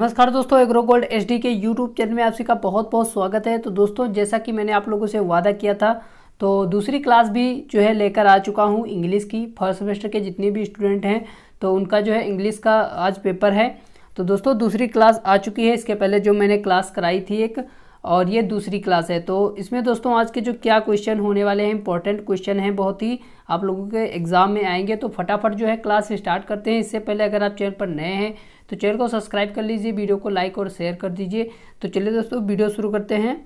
नमस्कार दोस्तों agro gold H के यूट्यूब चैनल में आप सभी का बहुत बहुत स्वागत है तो दोस्तों जैसा कि मैंने आप लोगों से वादा किया था तो दूसरी क्लास भी जो है लेकर आ चुका हूँ इंग्लिश की फर्स्ट सेमेस्टर के जितने भी स्टूडेंट हैं तो उनका जो है इंग्लिश का आज पेपर है तो दोस्तों दूसरी क्लास आ चुकी है इसके पहले जो मैंने क्लास कराई थी एक और ये दूसरी क्लास है तो इसमें दोस्तों आज के जो क्या क्वेश्चन होने वाले हैं इंपॉर्टेंट क्वेश्चन हैं बहुत ही आप लोगों के एग्ज़ाम में आएंगे तो फटाफट जो है क्लास स्टार्ट करते हैं इससे पहले अगर आप चैनल पर नए हैं तो चैनल को सब्सक्राइब कर लीजिए वीडियो को लाइक और शेयर कर दीजिए तो चलिए दोस्तों वीडियो शुरू करते हैं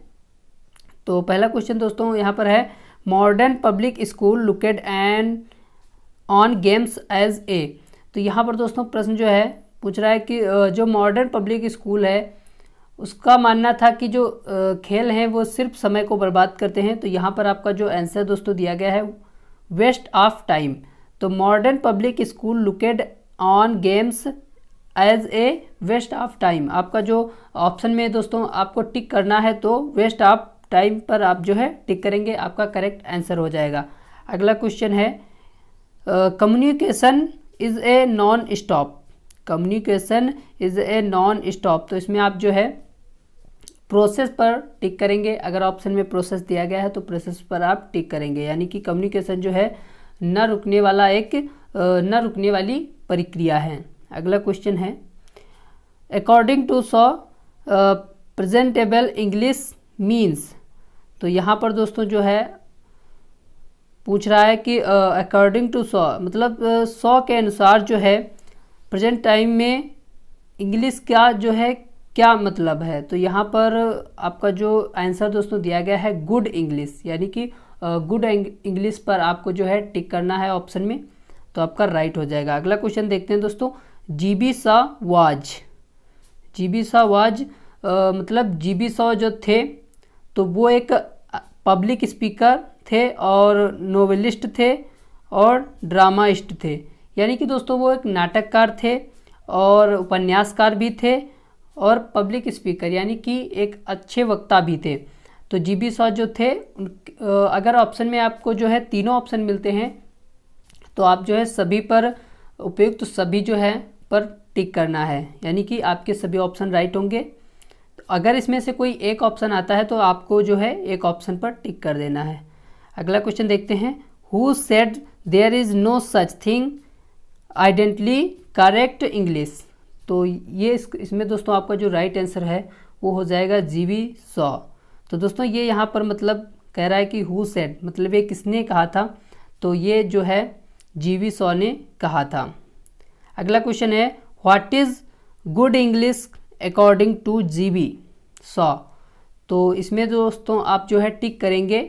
तो पहला क्वेश्चन दोस्तों यहाँ पर है modern public school looked and on games as a तो यहाँ पर दोस्तों प्रश्न जो है पूछ रहा है कि जो मॉडर्न पब्लिक स्कूल है उसका मानना था कि जो खेल हैं वो सिर्फ समय को बर्बाद करते हैं तो यहाँ पर आपका जो आंसर दोस्तों दिया गया है वेस्ट ऑफ टाइम तो modern public school looked on games as a waste of time आपका जो ऑप्शन में दोस्तों आपको टिक करना है तो वेस्ट ऑफ टाइम पर आप जो है टिक करेंगे आपका करेक्ट आंसर हो जाएगा अगला क्वेश्चन है communication is a non stop communication is a non stop तो इसमें आप जो है प्रोसेस पर टिक करेंगे अगर ऑप्शन में प्रोसेस दिया गया है तो प्रोसेस पर आप टिक करेंगे यानी कि कम्युनिकेशन जो है न रुकने वाला एक न रुकने वाली प्रक्रिया है अगला क्वेश्चन है according to Shaw presentable English means तो यहाँ पर दोस्तों जो है पूछ रहा है कि अकॉर्डिंग टू सौ मतलब सौ uh, के अनुसार जो है प्रजेंट टाइम में इंग्लिश का जो है क्या मतलब है तो यहाँ पर आपका जो आंसर दोस्तों दिया गया है गुड इंग्लिश यानी कि गुड इंग्लिश पर आपको जो है टिक करना है ऑप्शन में तो आपका राइट हो जाएगा अगला क्वेश्चन देखते हैं दोस्तों G B Shaw was G B Shaw was मतलब जीबी सा जो थे तो वो एक पब्लिक स्पीकर थे और नोवेलिस्ट थे और ड्रामाइस्ट थे यानी कि दोस्तों वो एक नाटककार थे और उपन्यासकार भी थे और पब्लिक स्पीकर यानी कि एक अच्छे वक्ता भी थे तो जी बी सॉ जो थे अगर ऑप्शन में आपको जो है तीनों ऑप्शन मिलते हैं तो आप जो है सभी पर उपयुक्त तो सभी जो है पर टिक करना है यानी कि आपके सभी ऑप्शन राइट होंगे तो अगर इसमें से कोई एक ऑप्शन आता है तो आपको जो है एक ऑप्शन पर टिक कर देना है अगला क्वेश्चन देखते हैं who said there is no such thing identically correct English तो ये इस इसमें दोस्तों आपका जो राइट आंसर है वो हो जाएगा जी वी सॉ तो दोस्तों ये यहाँ पर मतलब कह रहा है कि हु सेड मतलब ये किसने कहा था तो ये जो है जी वी सॉ ने कहा था अगला क्वेश्चन है what is good English according to G V Shaw तो इसमें दोस्तों आप जो है टिक करेंगे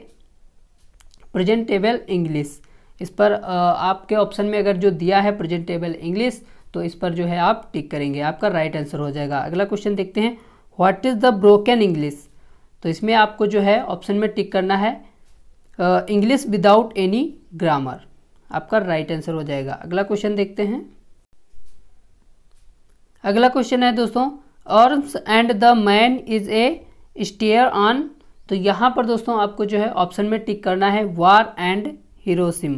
प्रेजेंटेबल इंग्लिश इस पर आपके ऑप्शन में अगर जो दिया है प्रेजेंटेबल इंग्लिश तो इस पर जो है आप टिक करेंगे आपका राइट आंसर हो जाएगा अगला क्वेश्चन देखते हैं what is the broken English तो इसमें आपको जो है ऑप्शन में टिक करना है इंग्लिश विदाउट एनी ग्रामर आपका राइट आंसर हो जाएगा अगला क्वेश्चन देखते हैं अगला क्वेश्चन है दोस्तों Arms and the Man is a stair on तो यहाँ पर दोस्तों आपको जो है ऑप्शन में टिक करना है वार एंड हीरोसिम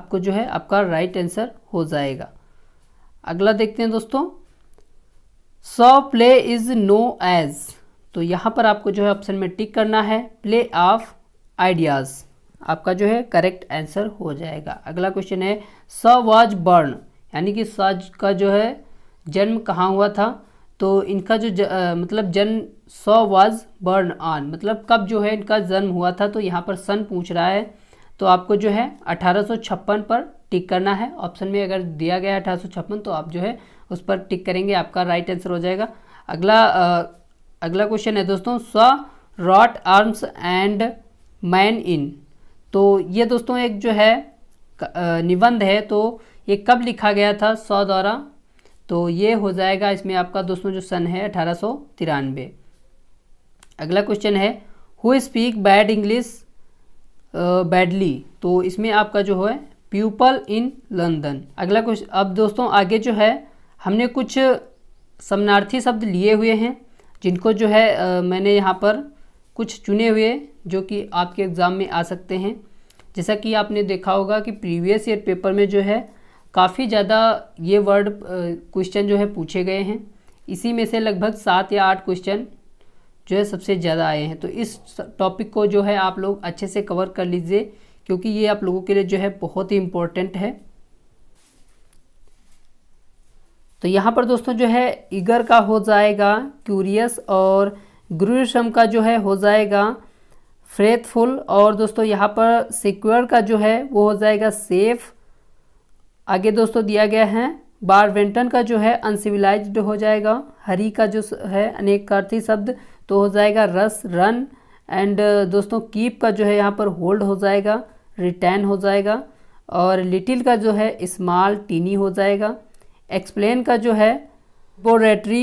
आपको जो है आपका राइट आंसर हो जाएगा अगला देखते हैं दोस्तों सौ प्ले इज नो एज तो यहाँ पर आपको जो है ऑप्शन में टिक करना है प्ले ऑफ आइडियाज़ आपका जो है करेक्ट आंसर हो जाएगा अगला क्वेश्चन है स वाज बर्न यानी कि साज का जो है जन्म कहाँ हुआ था तो इनका जो ज, आ, मतलब जन्म स वाज बर्न ऑन मतलब कब जो है इनका जन्म हुआ था तो यहाँ पर सन पूछ रहा है तो आपको जो है अठारह पर टिक करना है ऑप्शन में अगर दिया गया है अठारह तो आप जो है उस पर टिक करेंगे आपका राइट आंसर हो जाएगा अगला आ, अगला क्वेश्चन है दोस्तों Shaw wrote Arms and Man in तो ये दोस्तों एक जो है निबंध है तो ये कब लिखा गया था सौ द्वारा तो ये हो जाएगा इसमें आपका दोस्तों जो सन है अठारह अगला क्वेश्चन है who speak bad English badly तो इसमें आपका जो है पीपल इन लंदन अगला क्वेश्चन अब दोस्तों आगे जो है हमने कुछ समनार्थी शब्द लिए हुए हैं जिनको जो है आ, मैंने यहाँ पर कुछ चुने हुए जो कि आपके एग्ज़ाम में आ सकते हैं जैसा कि आपने देखा होगा कि प्रीवियस ईयर पेपर में जो है काफ़ी ज़्यादा ये वर्ड क्वेश्चन जो है पूछे गए हैं इसी में से लगभग सात या आठ क्वेश्चन जो है सबसे ज़्यादा आए हैं तो इस टॉपिक को जो है आप लोग अच्छे से कवर कर लीजिए क्योंकि ये आप लोगों के लिए जो है बहुत ही इम्पोर्टेंट है तो यहाँ पर दोस्तों जो है इगर का हो जाएगा क्यूरियस और ग्रूरिशम का जो है हो जाएगा फ्रेथफुल और दोस्तों यहाँ पर सिक्योर का जो है वो हो जाएगा सेफ आगे दोस्तों दिया गया है बारवेंटन का जो है अनसिविलाइज हो जाएगा हरी का जो है अनेकार्थी शब्द तो हो जाएगा रस रन एंड दोस्तों कीप का जो है यहाँ पर होल्ड हो जाएगा रिटर्न हो जाएगा और लिटिल का जो है स्मॉल टीनी हो जाएगा एक्सप्लेन का जो है बोरेटरी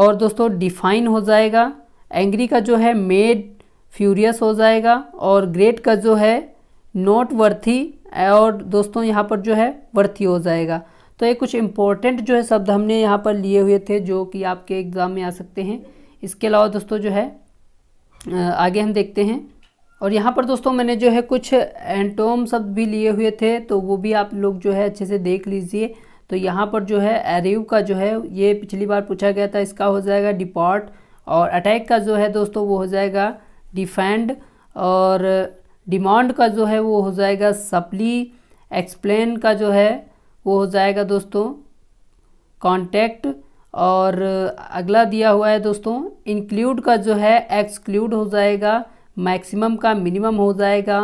और दोस्तों डिफाइन हो जाएगा एंग्री का जो है मेड फ्यूरियस हो जाएगा और ग्रेट का जो है नोट वर्थी और दोस्तों यहाँ पर जो है वर्थी हो जाएगा तो ये कुछ इम्पोर्टेंट जो है शब्द हमने यहाँ पर लिए हुए थे जो कि आपके एग्ज़ाम में आ सकते हैं इसके अलावा दोस्तों जो है आगे हम देखते हैं और यहाँ पर दोस्तों मैंने जो है कुछ एंटोम शब्द भी लिए हुए थे तो वो भी आप लोग जो है अच्छे से देख लीजिए तो यहाँ पर जो है एरिव का जो है ये पिछली बार पूछा गया था इसका हो जाएगा डिपॉट और अटैक का जो है दोस्तों वो हो जाएगा डिफेंड और डिमांड का जो है वो हो जाएगा सप्ली एक्सप्लेन का जो है वो हो जाएगा दोस्तों कॉन्टैक्ट और अगला दिया हुआ है दोस्तों इंक्लूड का जो है एक्सक्लूड हो जाएगा मैक्सिमम का मिनिमम हो जाएगा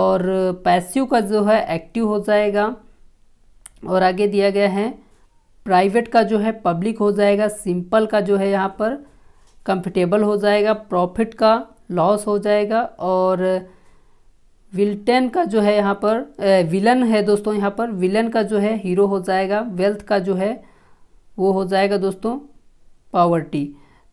और पैसिव का जो है एक्टिव हो जाएगा और आगे दिया गया है प्राइवेट का जो है पब्लिक हो जाएगा सिंपल का जो है यहाँ पर कंफर्टेबल हो जाएगा प्रॉफिट का लॉस हो जाएगा और विल्टन का जो है यहाँ पर विलन है दोस्तों यहाँ पर विलन का जो है हीरो हो जाएगा वेल्थ का जो है वो हो जाएगा दोस्तों पावर्टी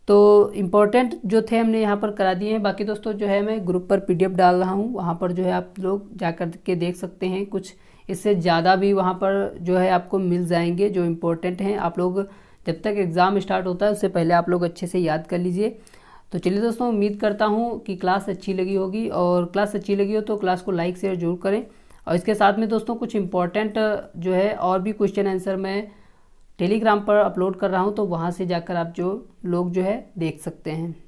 तो इम्पोर्टेंट जो थे हमने यहाँ पर करा दिए हैं बाकी दोस्तों जो है मैं ग्रुप पर पीडीएफ डाल रहा हूँ वहाँ पर जो है आप लोग जा कर के देख सकते हैं कुछ इससे ज़्यादा भी वहाँ पर जो है आपको मिल जाएंगे जो इम्पोर्टेंट हैं आप लोग जब तक एग्ज़ाम स्टार्ट होता है उससे पहले आप लोग अच्छे से याद कर लीजिए तो चलिए दोस्तों उम्मीद करता हूँ कि क्लास अच्छी लगी होगी और क्लास अच्छी लगी हो तो क्लास को लाइक शेयर जरूर करें और इसके साथ में दोस्तों कुछ इम्पोर्टेंट जो है और भी क्वेश्चन आंसर मैं टेलीग्राम पर अपलोड कर रहा हूँ तो वहाँ से जाकर आप जो लोग जो है देख सकते हैं